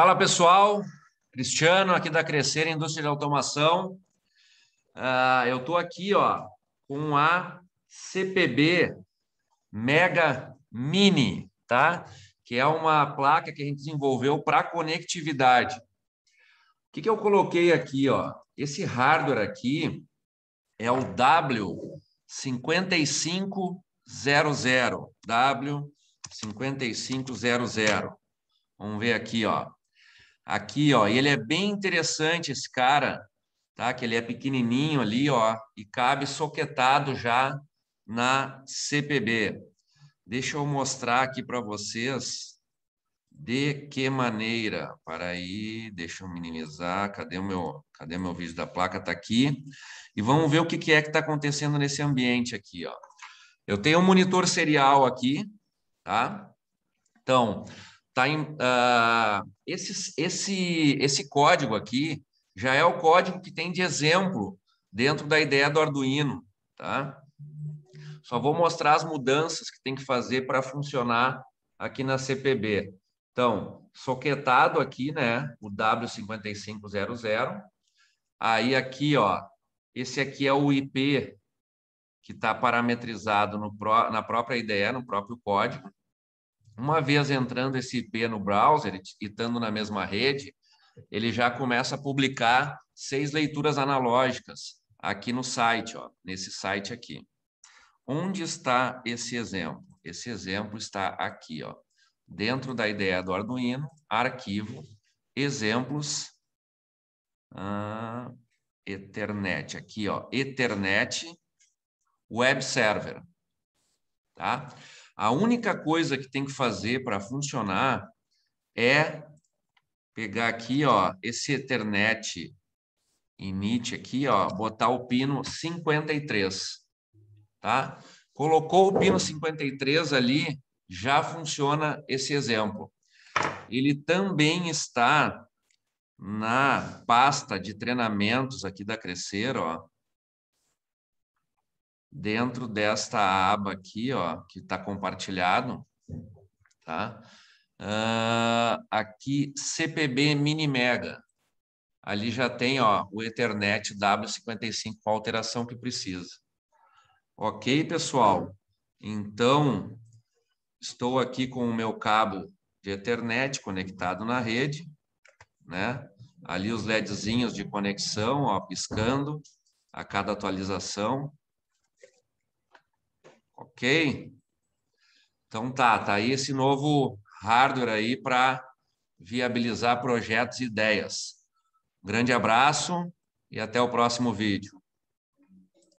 Fala pessoal, Cristiano aqui da Crescer Indústria de Automação. Uh, eu estou aqui ó, com a CPB Mega Mini, tá? que é uma placa que a gente desenvolveu para conectividade. O que, que eu coloquei aqui? Ó? Esse hardware aqui é o W5500. W5500. Vamos ver aqui, ó aqui, ó, E ele é bem interessante esse cara, tá? Que ele é pequenininho ali, ó, e cabe soquetado já na CPB. Deixa eu mostrar aqui para vocês de que maneira. Para aí, deixa eu minimizar. Cadê o meu, cadê meu vídeo da placa? Tá aqui. E vamos ver o que é que está acontecendo nesse ambiente aqui, ó. Eu tenho um monitor serial aqui, tá? Então, Tá em, uh, ah, esse, esse, esse código aqui já é o código que tem de exemplo dentro da ideia do Arduino. Tá? Só vou mostrar as mudanças que tem que fazer para funcionar aqui na CPB. Então, soquetado aqui, né, o W5500. Aí aqui, ó, esse aqui é o IP que está parametrizado no, na própria ideia, no próprio código. Uma vez entrando esse IP no browser e estando na mesma rede, ele já começa a publicar seis leituras analógicas aqui no site, ó, nesse site aqui. Onde está esse exemplo? Esse exemplo está aqui, ó, dentro da ideia do Arduino, arquivo, exemplos, ah, Ethernet, aqui, ó, Ethernet Web Server, tá? A única coisa que tem que fazer para funcionar é pegar aqui, ó, esse Ethernet init aqui, ó, botar o pino 53, tá? Colocou o pino 53 ali, já funciona esse exemplo. Ele também está na pasta de treinamentos aqui da Crescer, ó, dentro desta aba aqui, ó, que está compartilhado, tá? Uh, aqui CPB Mini Mega. Ali já tem ó, o Ethernet W55 com a alteração que precisa. Ok, pessoal? Então, estou aqui com o meu cabo de Ethernet conectado na rede, né? Ali os LEDzinhos de conexão, ó, piscando a cada atualização. Ok? Então tá, tá aí esse novo hardware aí para viabilizar projetos e ideias. grande abraço e até o próximo vídeo.